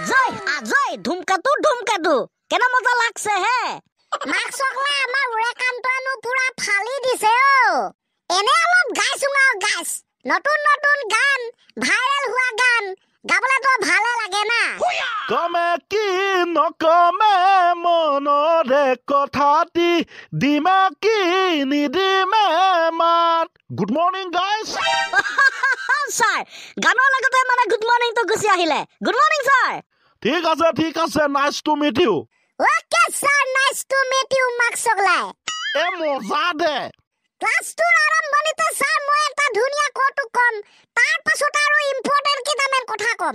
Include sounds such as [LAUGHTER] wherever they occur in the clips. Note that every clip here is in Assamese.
আজয় আজয় ধুমকাতু ধুমকাতু কেন মজা লাগছে হে মাকসকলে আমার উড়েকান্তানু পুরা ফালি দিছে ও এনে অলপ গাছ উলাও গাছ নতুন নতুন গান ভাইরাল হওয়া গান গাবলে তো ভালো লাগে না কমে কি নকমে মনৰ ৰে কথাটি দিমে কি নিদিমে মাত গুড মৰ্ণিং গাইছ ছাৰ গানৰ লগতে মানে গুড মৰ্ণিংটো গুচি আহিলে গুড মৰ্ণিং ছাৰ ঠিক আছে ঠিক আছে nice to meet you okay sir nice to meet you মাকসগলাই এ মজা দে ক্লাছটোৰ আৰম্ভণিতে ছাৰ মই এটা ধুনীয়া কটো কম তাৰ পাছত আৰু ইম্পৰ্টেণ্ট কিটামান কথা কম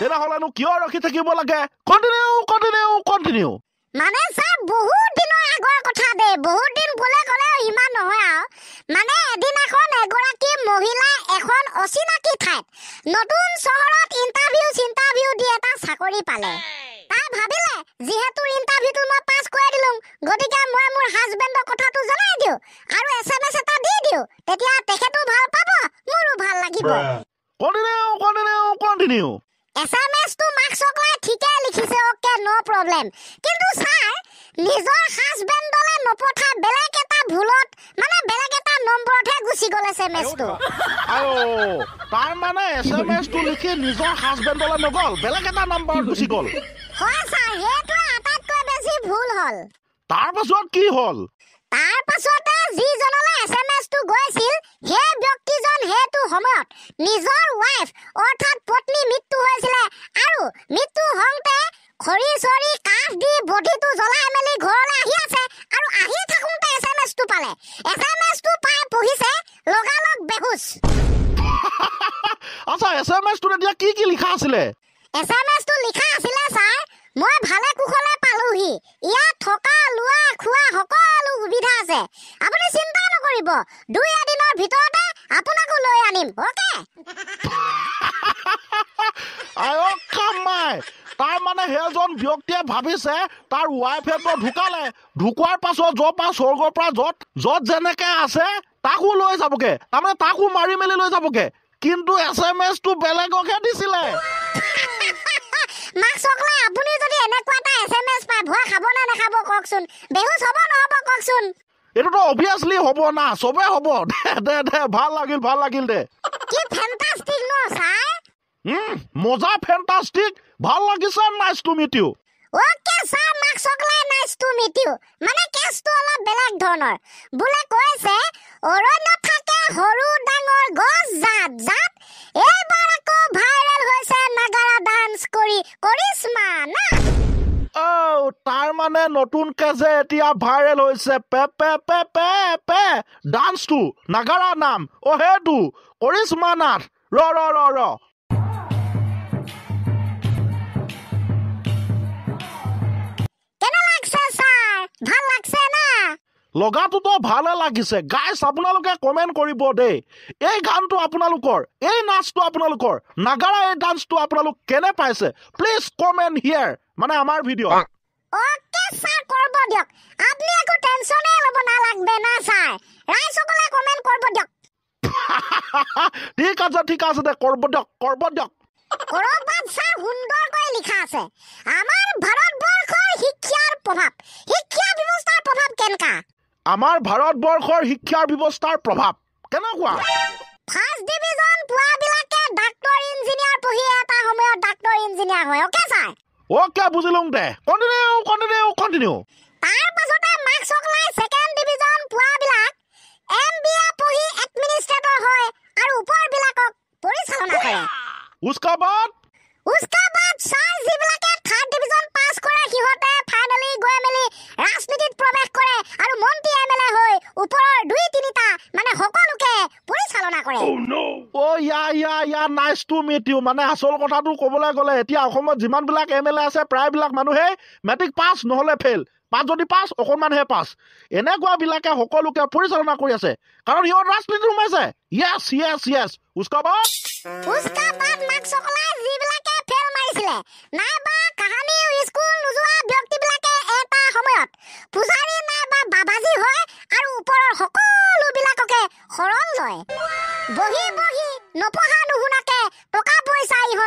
তেনেহ'লেনো কিয় ৰখি থাকিব লাগে কণ্টিনিউ কণ্টিনিউ কণ্টিনিউ মানে ছাৰ বহুত দিনৰ আগৰ কথা দেই বহুত দিন বোলে গ'লে ইমান নহয় আৰু মানে এদিন এখন এগৰাকী মহিলা এখন অচিনাকি ঠাইত নতুন চহৰত ইণ্টাৰভিউ চিণ্টাৰভিউ দি এটা চাকৰি পালে তাই ভাবিলে যিহেতু ইণ্টাৰভিউটো মই পাছ কৰাই দিলো গতিকে মই মোৰ হাজবেণ্ডৰ কথাটো জনাই দিওঁ আৰু এছ এম এছ এটা দি দিওঁ তেতিয়া তেখেতো ভাল পাব মোৰো ভাল লাগিব এছ এম এছ টো মাক চকলাই ঠিকে লিখিছে অ'কে ন' প্ৰব্লেম কিন্তু ছাৰ নিজৰ হাজবেণ্ডলে নপঠা বেলেগ এটা ভুলত মানে বেলেগ এটা নম্বৰতহে গুচি গ'ল এছ এম এছ টো আৰু তাৰ মানে এছ এম এছ টো লিখি নিজৰ হাজবেণ্ডলে নগ'ল বেলেগ এটা নম্বৰত গুচি গ'ল হয় ছাৰ সেইটোৱে আটাইতকৈ বেছি ভুল হ'ল তাৰপাছত কি হ'ল তাৰ পাছতে যিজনলৈ এছ এম এছ টো গৈছিল সেই ব্যক্তিজন সেইটো সময়ত নিজৰ ৱাইফ অৰ্থাৎ পত্নী মৃত্যু হৈছিলে আৰু মৃত্যু হওঁতে খৰি চৰি কাঠ দি বডিটো জ্বলাই মেলি ঘৰলৈ আহি আছে আৰু আহি থাকোঁতে এছ এম এছটো পালে এছ এম এছটো পাই পঢ়িছে লগালগ বেহুচ আচ্ছা এছ এম এছটোত এতিয়া কি কি লিখা আছিলে এছ এম এছটো লিখা আছিলে ছাৰ মই ভালে কুশলে পালোহি ইয়াত থকা লোৱা খোৱা সকলো সুবিধা আছে আপুনি চিন্তা নকৰিব দুই এদিনৰ ভিতৰতে আপোনাকো লৈ আনিম অ'কে সেইজন ব্যক্তিয়ে ভাবিছে তাৰ ৱাইফ হেডটো ঢুকালে ঢুকোৱাৰ পাছত য'ৰ পৰা স্বৰ্গৰ পৰা য'ত য'ত যেনেকে আছে তাকো লৈ যাবগে তাৰমানে তাকো মাৰি মেলি লৈ যাবগে কিন্তু এছ এম এছটো বেলেগকহে দিছিলে ভাল লাগিছে nice to meet you okay sir মাক্স চকলাই নাইস টু মিট ইউ মানে কেসটো অলপ বেলেগ ধৰণৰ বোলে কৈছে অৰণ্য থাকে হৰু ডাঙৰ গছ জাত জাত এইবাৰ আকৌ ভাইৰেল হৈছে নাগাৰা ডান্স কৰি কৰিছমা না অ' তাৰ মানে নতুনকে যে এতিয়া ভাইৰেল হৈছে পে পে পে পে পে ডান্সটো নাগাৰা নাম অ' সেইটো কৰিছমা নাথ ৰ ৰ ৰ ৰ লগাটোতো ভালে লাগিছে গাইছ আপোনালোকে কমেণ্ট কৰিব দেই এই গানটো আপোনালোকৰ এই নাচটো আপোনালোকৰ নাগাৰা এই ডান্সটো আপোনালোক কেনে পাইছে প্লিজ কমেণ্ট হিয়াৰ মানে আমাৰ ভিডিঅ' অকে স্যার করব দিয়ক আপনি একো টেনশনে লব না লাগবে না স্যার রাইস সকলে কমেন্ট করব দিয়ক [LAUGHS] ঠিক আছে ঠিক আছে দে করব দিয়ক করব দিয়ক করবাত স্যার সুন্দর কই লিখা আছে আমার ভারত বর্ষ শিক্ষার প্রভাব শিক্ষা ব্যবস্থার প্রভাব কেনকা আমাৰ ভাৰতবৰ্ষৰ শিক্ষাৰ ব্যৱস্থাৰ প্ৰভাৱ কেনেকুৱা উচকাবাদ যিবিলাকে ইয়া ইয়া ইয়াৰ নাইচ টু মিট ইউ মানে আচল কথাটো ক'বলৈ গ'লে এতিয়া অসমত যিমানবিলাক এম এল এ আছে প্ৰায়বিলাক মানুহে মেট্ৰিক পাছ নহ'লে ফেইল পাঁচ যদি পাছ অকণমানহে পাছ এনেকুৱাবিলাকে সকলোকে পৰিচালনা কৰি আছে কাৰণ ইহঁত ৰাজনীতি সোমাইছে য়েছ য়েছ য়েছ খোজকাব নাইবা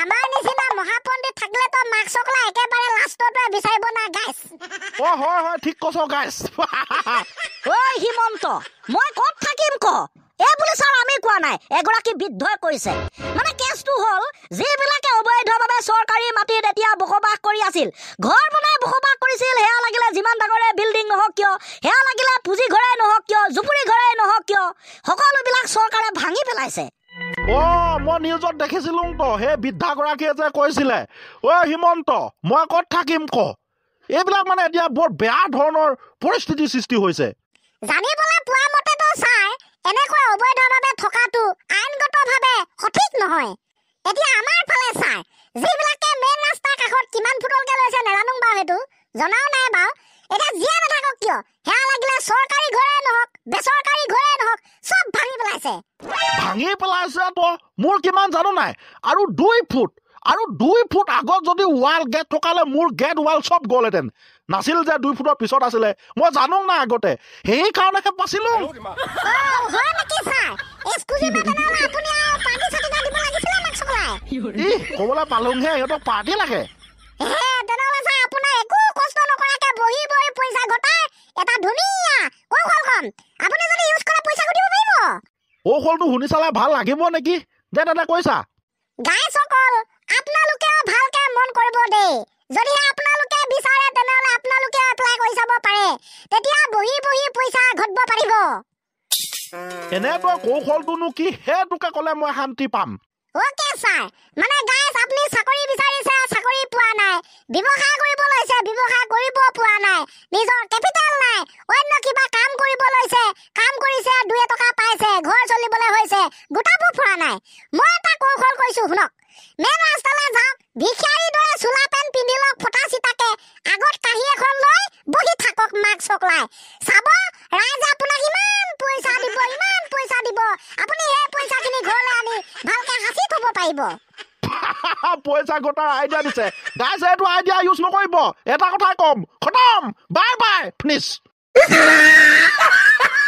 আমাৰ নিচিনা মহাপণ্ডিত থাকিলে তই মাক চকলা একেবাৰে লাষ্টত বিচাৰিব না গাইছ অ হয় হয় ঠিক কছ গাইছ [LAUGHS] ঐ হিমন্ত মই ক'ত থাকিম ক এই বুলি ছাৰ আমি কোৱা নাই এগৰাকী বৃদ্ধই কৈছে মানে কেছটো হ'ল যিবিলাকে অবৈধভাৱে চৰকাৰী মাটিত এতিয়া বসবাস কৰি আছিল ঘৰ বনাই বসবাস কৰিছিল সেয়া লাগিলে যিমান ডাঙৰে বিল্ডিং নহওক কিয় নিউজত দেখিছিলোঁ তো সেই বৃদ্ধাগৰাকীয়ে যে কৈছিলে অ' হিমন্ত মই ক'ত থাকিম ক এইবিলাক মানে এতিয়া বৰ বেয়া ধৰণৰ পৰিস্থিতিৰ সৃষ্টি হৈছে জানিবলৈ পোৱা মতেতো ছাৰ এনেকৈ অবৈধভাৱে থকাটো আইনগতভাৱে সঠিক নহয় এতিয়া আমাৰ ফালে ছাৰ যিবিলাকে মেইন ৰাস্তাৰ কাষত কিমান ফুটলকৈ লৈছে নাজানো বাৰু সেইটো জনাও নাই বাৰু এতিয়া যিয়ে নাথাকক কিয় সেয়া লাগিলে চৰকাৰী ঘৰে নহওক বেচৰকাৰী ঘৰে আছে ভাঙি পেলাইছা তো মোৰ কিমান জানো নাই আৰু দুই ফুট আৰু দুই ফুট আগত যদি ৱাল গেট থকালে মোৰ গেট ৱাল চব গ'লহেঁতেন নাছিল যে দুই ফুটৰ পিছত আছিলে মই জানো না আগতে সেইকাৰণেহে পাচিলো ক'বলৈ পালোহে সিহঁতক পাৰ্টি লাগে কৌশলটো শুনি চালে ভাল লাগিব নেকি দে দাদা কৈছা গাইসকল আপোনালোকে ভালকে মন কৰিব দে যদি আপোনালোকে বিচাৰে তেনেহলে আপোনালোকে এপ্লাই কৰি যাব পাৰে তেতিয়া বহি বহি পইচা ঘটব পাৰিব এনেবোৰ কৌশলটোনো কি সেইটোকে ক'লে মই শান্তি পাম অ'কে ছাৰ মানে গাইছ আপুনি চাকৰি বিচাৰিছে চাকৰি পোৱা নাই ব্যৱসায় কৰিব লৈছে ব্যৱসায় কৰিব পোৱা নাই নিজৰ কেপিটেল নাই অন্য কিবা কাম কৰিব লৈছে কাম কৰিছে দুই এটকা পাইছে ঘৰ মই এটা কৌশল কৈছো শুনক মেইন ৰাস্তালৈ যাওঁ ভিক্ষাৰী দৰে চোলা পেণ্ট পিন্ধি লওক ফটা চিটাকে আগত কাঁহী এখন লৈ বহি থাকক মাক চকলাই চাব ৰাইজ আপোনাক ইমান পইচা দিব ইমান পইচা দিব আপুনি সেই পইচাখিনি ঘৰলৈ আনি ভালকৈ সাঁচি থ'ব পাৰিব [LAUGHS] পইচা গোটাৰ আইডিয়া দিছে গাইছে এইটো আইডিয়া ইউজ নকৰিব এটা কথা ক'ম খতম বাই বাই ফিনিছ [LAUGHS]